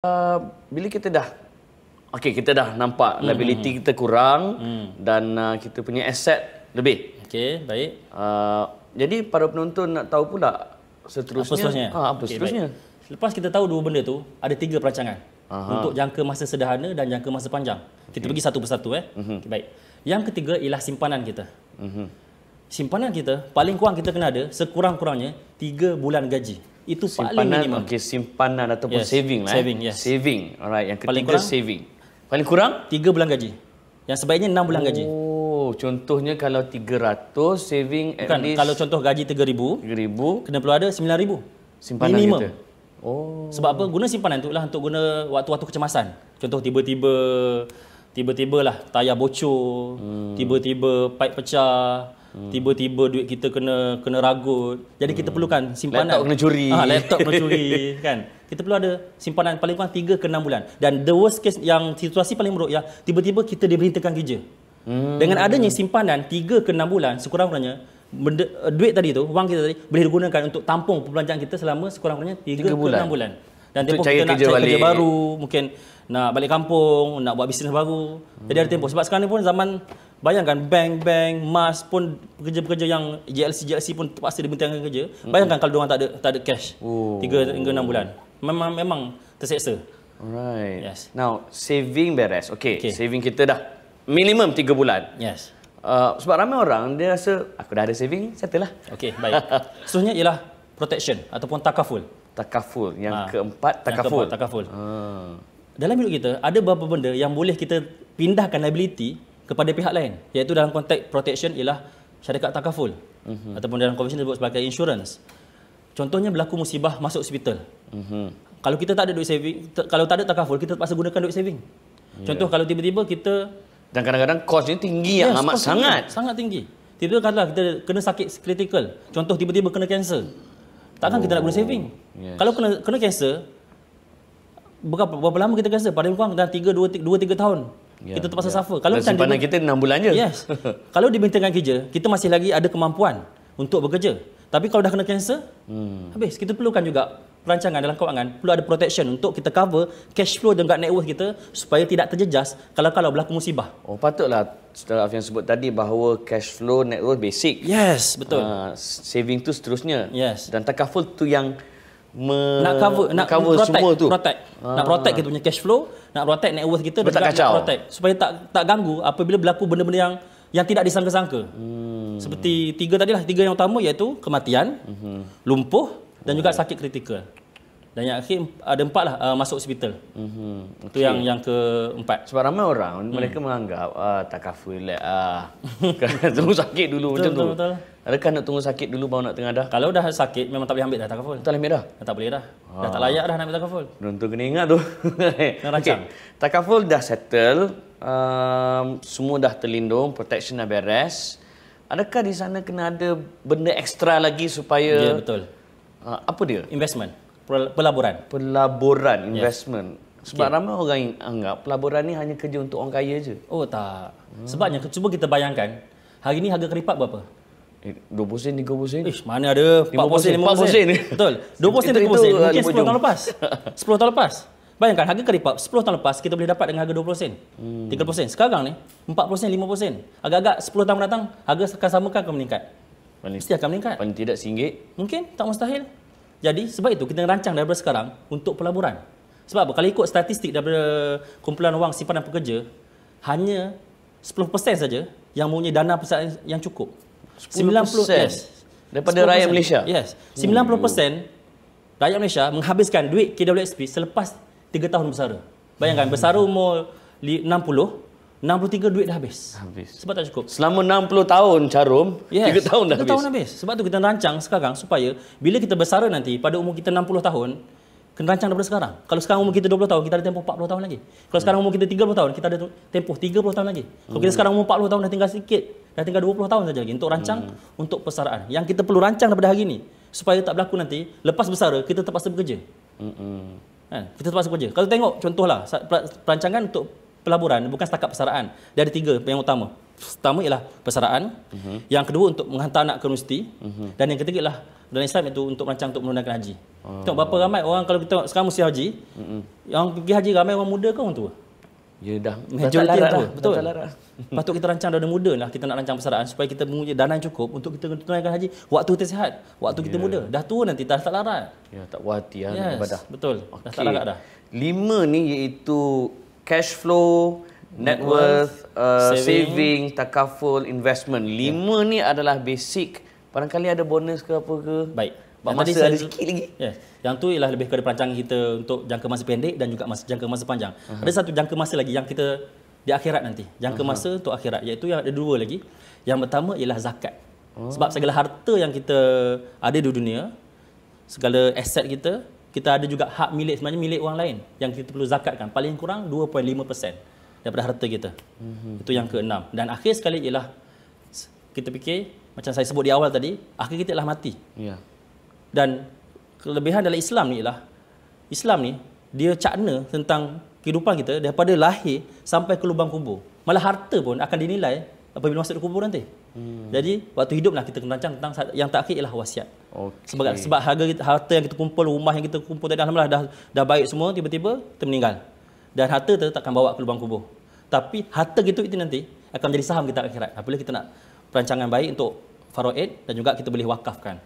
Uh, bila kita dah okey kita dah nampak -hmm. liability hmm. kita kurang mm. dan uh, kita punya aset lebih. Okey, baik. Uh, jadi para penonton nak tahu pula seterusnya apa seterusnya? Ha, apa okay, seterusnya? Lepas kita tahu dua benda tu, ada tiga perancangan. Aha. Untuk jangka masa sederhana dan jangka masa panjang. Kita okay. Hmm. pergi satu persatu eh. Mm -hmm. okay, baik. Yang ketiga ialah simpanan kita. Mm -hmm. Simpanan kita paling kurang kita kena ada sekurang-kurangnya 3 bulan gaji itu simpanan, paling minimum. Okay, simpanan ataupun yes. saving. lah, eh. Saving, eh. yes. Saving. Alright, yang ketiga paling kurang, saving. Paling kurang? Tiga bulan gaji. Yang sebaiknya enam bulan oh. gaji. Oh, contohnya kalau tiga ratus saving at least kalau contoh gaji tiga ribu, kena perlu ada sembilan ribu simpanan minimum. kita oh sebab apa guna simpanan tu lah untuk guna waktu-waktu kecemasan contoh tiba-tiba tiba-tibalah tayar bocor hmm. tiba-tiba pipe pecah Hmm. Tiba-tiba duit kita kena kena ragut. Jadi kita hmm. perlukan simpanan. Laptop kena curi. Ha, laptop kena curi kan. Kita perlu ada simpanan paling kurang 3 ke 6 bulan. Dan the worst case yang situasi paling buruk ya, tiba-tiba kita diberhentikan kerja. Hmm. Dengan adanya simpanan 3 ke 6 bulan sekurang-kurangnya eh, duit tadi tu, wang kita tadi boleh digunakan untuk tampung perbelanjaan kita selama sekurang-kurangnya 3, 3 ke bulan. 6 bulan. Dan tempoh kita nak cari kerja baru, mungkin nak balik kampung, nak buat bisnes baru. Jadi hmm. ada tempoh. Sebab sekarang ni pun zaman Bayangkan bank-bank, mas pun kerja-kerja yang JLC JLC pun terpaksa dibentangkan kerja. Bayangkan mm-hmm. kalau dia tak ada tak ada cash. Oh. 3 hingga 6 bulan. Memang memang terseksa. Alright. Yes. Now, saving beres. Okay. okay. Saving kita dah minimum 3 bulan. Yes. Uh, sebab ramai orang dia rasa aku dah ada saving, settlelah. Okay, baik. Seterusnya ialah protection ataupun takaful. Takaful yang ha. keempat takaful. takaful. Ah. Ha. Dalam hidup kita ada beberapa benda yang boleh kita pindahkan liability kepada pihak lain iaitu dalam konteks protection ialah syarikat takaful uh-huh. ataupun dalam konvensyen disebut sebagai insurance contohnya berlaku musibah masuk hospital uh-huh. kalau kita tak ada duit saving kalau tak ada takaful kita terpaksa gunakan duit saving yeah. contoh kalau tiba-tiba kita dan kadang-kadang kos ni tinggi yes, yang amat sangat tinggi, sangat tinggi tiba-tiba kadang kita kena sakit critical contoh tiba-tiba kena cancer takkan oh. kita nak guna oh, saving yes. kalau kena kena cancer berapa, berapa lama kita cancer paling kurang dalam 3 2 3, 2, 3 tahun Yeah. Kita terpaksa yeah. suffer. Kalau Dan simpanan kita 6 bulan je. Yes. Kalau dibintangkan kerja, kita masih lagi ada kemampuan untuk bekerja. Tapi kalau dah kena kanser, hmm. habis. Kita perlukan juga perancangan dalam kewangan. Perlu ada protection untuk kita cover cash flow dengan net worth kita supaya tidak terjejas kalau-kalau berlaku musibah. Oh, patutlah. Setelah Afian sebut tadi bahawa cash flow net worth basic. Yes, betul. Uh, saving tu seterusnya. Yes. Dan takaful tu yang me- nak cover nak cover protect, semua tu. Protect. Ah. Nak protect kita punya cash flow, nak protect net worth kita Betul dan juga protect supaya tak tak ganggu apabila berlaku benda-benda yang yang tidak disangka-sangka. Hmm. Seperti tiga tadi lah, tiga yang utama iaitu kematian, hmm. lumpuh dan juga sakit kritikal dan yang akhir ada empat lah uh, masuk hospital. Mm-hmm. Okay. Itu yang yang keempat. Sebab ramai orang mm. mereka menganggap ah, tak kafir lah. Ah. Kan, tunggu sakit dulu betul, macam betul, tu. Betul, betul. Adakah nak tunggu sakit dulu baru nak tengah dah? Kalau dah sakit memang tak boleh ambil dah takaful. Tak boleh dah. Tak boleh dah. Dah tak ah. layak dah nak ambil takaful. Belum tu kena ingat tu. kena rancang. Okay. Takaful dah settle. Um, semua dah terlindung, protection dah beres. Adakah di sana kena ada benda ekstra lagi supaya Ya, yeah, betul. Uh, apa dia? Investment pelaburan. Pelaburan investment. Yes. Sebab ramai orang yang anggap pelaburan ni hanya kerja untuk orang kaya je. Oh tak. Hmm. Sebabnya cuba kita bayangkan hari ni harga keripap berapa? 20 eh, sen 30 sen. Ish, mana ada 40 sen 50 sen. Betul. 20 sen 30 sen. Mungkin 10 tahun lepas. 10 tahun lepas. Bayangkan harga keripap 10 tahun lepas kita boleh dapat dengan harga 20 sen. Hmm. 30 sen. Sekarang ni 40 sen 50 sen. Agak-agak 10 tahun datang harga akan sama akan meningkat? Mesti akan meningkat. Paling tidak RM1. Mungkin tak mustahil. Jadi sebab itu kita rancang daripada sekarang untuk pelaburan. Sebab apa? Kalau ikut statistik daripada kumpulan wang simpanan pekerja, hanya 10% saja yang mempunyai dana pusat yang cukup. 90% yes. daripada 10%, rakyat Malaysia. Yes. 90% hmm. rakyat Malaysia menghabiskan duit KWSP selepas 3 tahun bersara. Bayangkan hmm. bersara umur 60, 63 duit dah habis. habis. Sebab tak cukup. Selama 60 tahun carum, yes. 3 tahun dah 3 tahun habis. tahun habis. Sebab tu kita rancang sekarang supaya bila kita bersara nanti pada umur kita 60 tahun, kena rancang daripada sekarang. Kalau sekarang umur kita 20 tahun, kita ada tempoh 40 tahun lagi. Kalau hmm. sekarang umur kita 30 tahun, kita ada tempoh 30 tahun lagi. Kalau hmm. kita sekarang umur 40 tahun dah tinggal sikit, dah tinggal 20 tahun saja lagi untuk rancang hmm. untuk persaraan. Yang kita perlu rancang daripada hari ini supaya tak berlaku nanti lepas bersara kita terpaksa bekerja. Hmm. Kan? Kita terpaksa bekerja. Kalau tengok contohlah perancangan untuk pelaburan bukan setakat persaraan. Dia ada tiga yang utama. Pertama ialah persaraan, uh-huh. yang kedua untuk menghantar anak ke universiti uh-huh. dan yang ketiga ialah dalam Islam itu untuk merancang untuk menunaikan haji. uh Tengok berapa ramai orang kalau kita sekarang musim haji, uh-huh. yang pergi haji ramai orang muda ke orang tua? Ya dah, lah. Betul orang tua. Betul. Patut kita rancang dari muda lah kita nak rancang persaraan supaya kita mempunyai dana yang cukup untuk kita menunaikan haji waktu kita sihat, waktu kita ya. muda. Dah tua nanti dah tak larat. Ya, tak puas hati lah yes, Betul, okay. dah tak larat dah. Lima ni iaitu cash flow, net, worth, uh, saving. saving, takaful, investment. Lima yeah. ni adalah basic. Barangkali ada bonus ke apa ke? Baik. Bak masa saya, ada sikit lagi. Yeah. Yang tu ialah lebih kepada perancangan kita untuk jangka masa pendek dan juga masa jangka masa panjang. Uh-huh. Ada satu jangka masa lagi yang kita di akhirat nanti. Jangka uh-huh. masa untuk akhirat iaitu yang ada dua lagi. Yang pertama ialah zakat. uh Sebab segala harta yang kita ada di dunia, segala aset kita, kita ada juga hak milik sebenarnya milik orang lain yang kita perlu zakatkan paling kurang 2.5% daripada harta kita. Mm-hmm. Itu yang keenam dan akhir sekali ialah kita fikir macam saya sebut di awal tadi akhir kita ialah mati. Yeah. Dan kelebihan dalam Islam ni ialah Islam ni dia cakna tentang kehidupan kita daripada lahir sampai ke lubang kubur. Malah harta pun akan dinilai apabila masuk ke kubur nanti. Hmm. Jadi waktu hiduplah kita kena rancang tentang yang tak terakhir ialah wasiat. Okay. Sebab sebab harga harta yang kita kumpul, rumah yang kita kumpul tadi alhamdulillah dah dah baik semua tiba-tiba kita meninggal. Dan harta tetap akan bawa ke lubang kubur. Tapi harta gitu itu nanti akan menjadi saham kita akhirat. Apabila kita nak perancangan baik untuk faraid dan juga kita boleh wakafkan.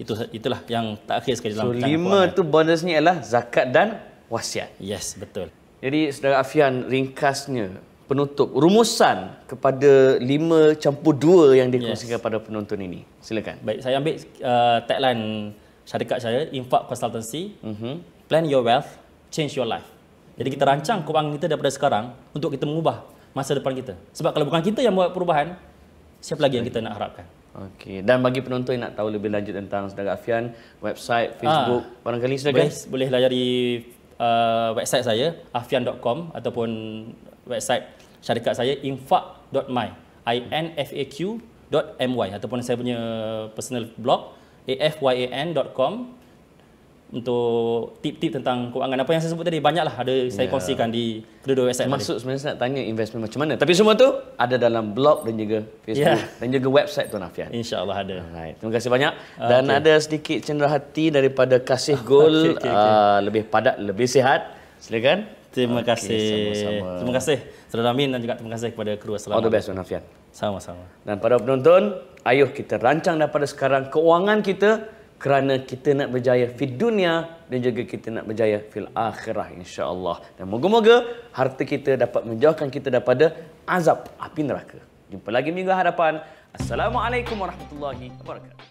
Itu itulah yang tak akhir sekali dalam so, lima tu bonusnya adalah zakat dan wasiat. Yes, betul. Jadi saudara Afian ringkasnya penutup rumusan kepada lima campur dua yang dikongsikan yes. pada penonton ini. Silakan. Baik, saya ambil uh, tagline syarikat saya, Infak Consultancy. Mm-hmm. Plan your wealth, change your life. Jadi kita rancang kewangan kita daripada sekarang untuk kita mengubah masa depan kita. Sebab kalau bukan kita yang buat perubahan, siapa lagi yang kita nak harapkan? Okey. Dan bagi penonton yang nak tahu lebih lanjut tentang Saudara Afian, website, Facebook, ha. barangkali sudah boleh, boleh layari uh, website saya afian.com ataupun website syarikat saya infaq.my i n f a q .my ataupun saya punya personal blog afyan.com untuk tip-tip tentang kewangan apa yang saya sebut tadi banyaklah ada saya ya. kongsikan di kedua-dua website Maksud tadi. sebenarnya saya nak tanya investment macam mana tapi semua tu ada dalam blog dan juga Facebook yeah. dan juga website Tuan Afian. Insya-Allah ada. Alright. Terima kasih banyak dan okay. ada sedikit cenderahati daripada Kasih Gol okay, okay, okay. Uh, lebih padat lebih sihat. Silakan. Terima okay, kasih. Sama-sama. Terima kasih. Saudara Amin dan juga terima kasih kepada kru Selamat. All the best Tuan Afian. Sama-sama. Dan para penonton, ayuh kita rancang daripada sekarang keuangan kita kerana kita nak berjaya di dunia dan juga kita nak berjaya di akhirah insya-Allah. Dan moga-moga harta kita dapat menjauhkan kita daripada azab api neraka. Jumpa lagi minggu hadapan. Assalamualaikum warahmatullahi wabarakatuh.